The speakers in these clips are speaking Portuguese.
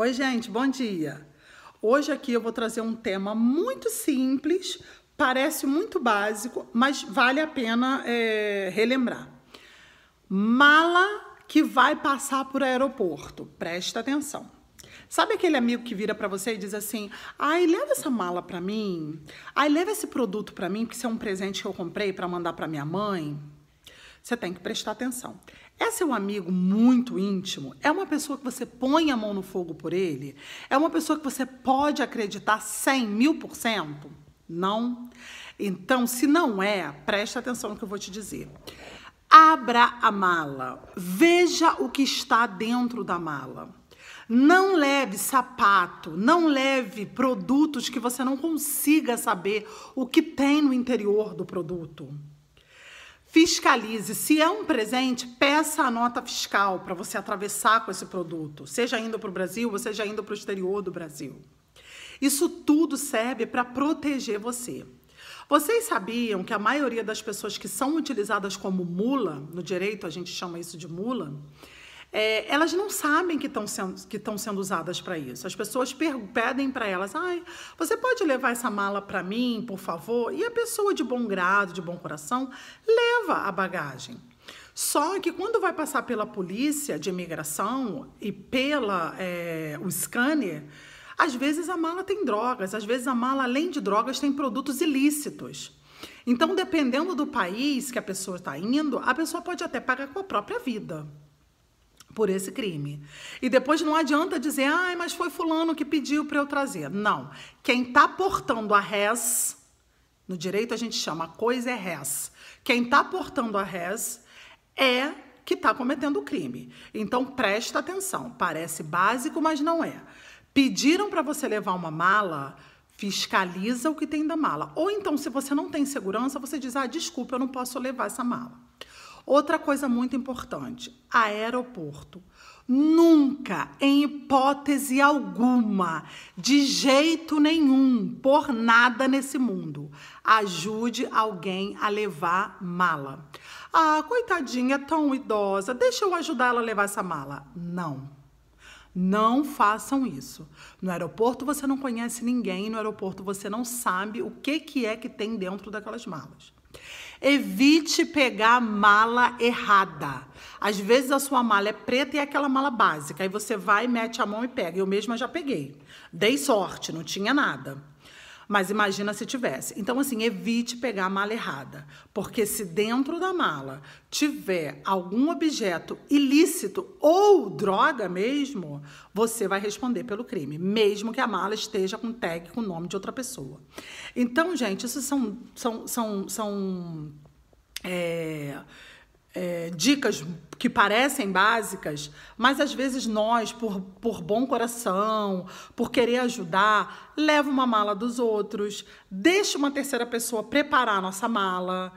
Oi, gente, bom dia. Hoje aqui eu vou trazer um tema muito simples, parece muito básico, mas vale a pena é, relembrar. Mala que vai passar por aeroporto, presta atenção. Sabe aquele amigo que vira para você e diz assim: "Ai, leva essa mala para mim. Ai, leva esse produto para mim, porque isso é um presente que eu comprei para mandar para minha mãe." Você tem que prestar atenção. É seu amigo muito íntimo? É uma pessoa que você põe a mão no fogo por ele? É uma pessoa que você pode acreditar 100 mil por cento? Não. Então, se não é, preste atenção no que eu vou te dizer. Abra a mala. Veja o que está dentro da mala. Não leve sapato, não leve produtos que você não consiga saber o que tem no interior do produto. Fiscalize. Se é um presente, peça a nota fiscal para você atravessar com esse produto, seja indo para o Brasil ou seja indo para o exterior do Brasil. Isso tudo serve para proteger você. Vocês sabiam que a maioria das pessoas que são utilizadas como mula, no direito a gente chama isso de mula, é, elas não sabem que estão sendo, sendo usadas para isso. As pessoas pedem para elas, ai, você pode levar essa mala para mim, por favor? E a pessoa de bom grado, de bom coração, leva a bagagem. Só que quando vai passar pela polícia de imigração e pela é, o scanner, às vezes a mala tem drogas, às vezes a mala, além de drogas, tem produtos ilícitos. Então, dependendo do país que a pessoa está indo, a pessoa pode até pagar com a própria vida por esse crime. E depois não adianta dizer, ai, mas foi fulano que pediu para eu trazer. Não. Quem está portando a res, no direito a gente chama coisa é res. Quem está portando a res é que está cometendo o crime. Então presta atenção. Parece básico, mas não é. Pediram para você levar uma mala, fiscaliza o que tem da mala. Ou então, se você não tem segurança, você diz: ah, desculpa, eu não posso levar essa mala. Outra coisa muito importante: aeroporto. Nunca, em hipótese alguma, de jeito nenhum, por nada nesse mundo, ajude alguém a levar mala. Ah, coitadinha, tão idosa, deixa eu ajudar ela a levar essa mala. Não. Não façam isso. No aeroporto você não conhece ninguém, no aeroporto você não sabe o que, que é que tem dentro daquelas malas. Evite pegar a mala errada. Às vezes a sua mala é preta e é aquela mala básica. Aí você vai, mete a mão e pega. Eu mesma já peguei. Dei sorte, não tinha nada. Mas imagina se tivesse. Então, assim, evite pegar a mala errada, porque se dentro da mala tiver algum objeto ilícito ou droga mesmo, você vai responder pelo crime, mesmo que a mala esteja com tag com o nome de outra pessoa. Então, gente, isso são. são, são, são é é, dicas que parecem básicas, mas às vezes nós, por, por bom coração, por querer ajudar, leva uma mala dos outros, deixa uma terceira pessoa preparar a nossa mala,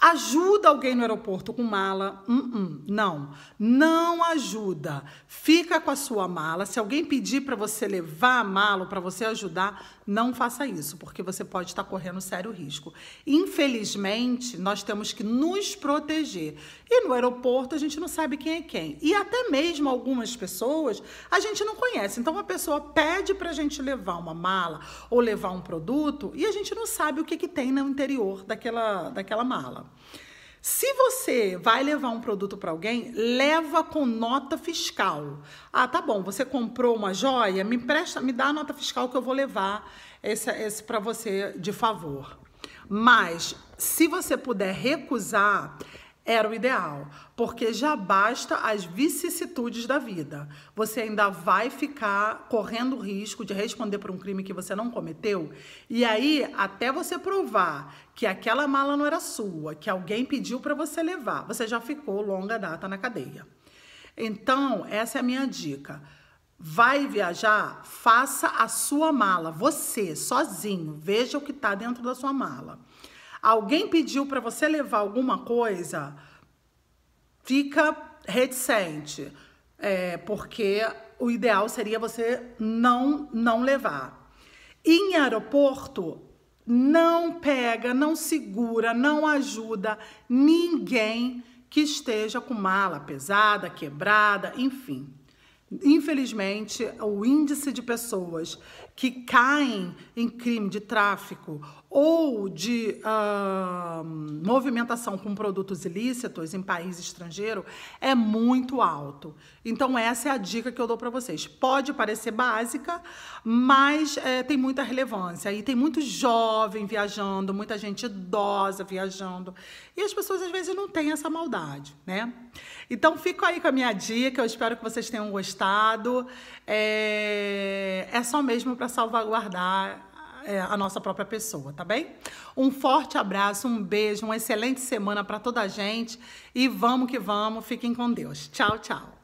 Ajuda alguém no aeroporto com mala? Uh -uh, não, não ajuda. Fica com a sua mala. Se alguém pedir para você levar a mala para você ajudar, não faça isso, porque você pode estar tá correndo sério risco. Infelizmente, nós temos que nos proteger. E no aeroporto a gente não sabe quem é quem. E até mesmo algumas pessoas a gente não conhece. Então, uma pessoa pede para a gente levar uma mala ou levar um produto e a gente não sabe o que, que tem no interior daquela, daquela mala. Se você vai levar um produto para alguém, leva com nota fiscal. Ah, tá bom, você comprou uma joia, me empresta, me dá a nota fiscal que eu vou levar esse, esse para você de favor. Mas se você puder recusar, era o ideal, porque já basta as vicissitudes da vida. Você ainda vai ficar correndo o risco de responder por um crime que você não cometeu, e aí até você provar que aquela mala não era sua, que alguém pediu para você levar, você já ficou longa data na cadeia. Então, essa é a minha dica. Vai viajar, faça a sua mala, você, sozinho. Veja o que está dentro da sua mala alguém pediu para você levar alguma coisa, fica reticente, é, porque o ideal seria você não não levar. em aeroporto, não pega, não segura, não ajuda ninguém que esteja com mala pesada, quebrada, enfim. Infelizmente, o índice de pessoas que caem em crime de tráfico ou de uh, movimentação com produtos ilícitos em país estrangeiro é muito alto. Então, essa é a dica que eu dou para vocês. Pode parecer básica, mas é, tem muita relevância. E tem muito jovem viajando, muita gente idosa viajando. E as pessoas, às vezes, não têm essa maldade, né? Então, fico aí com a minha dica. Eu espero que vocês tenham gostado. É, é só mesmo para salvaguardar é, a nossa própria pessoa, tá bem? Um forte abraço, um beijo, uma excelente semana para toda a gente e vamos que vamos. Fiquem com Deus. Tchau, tchau.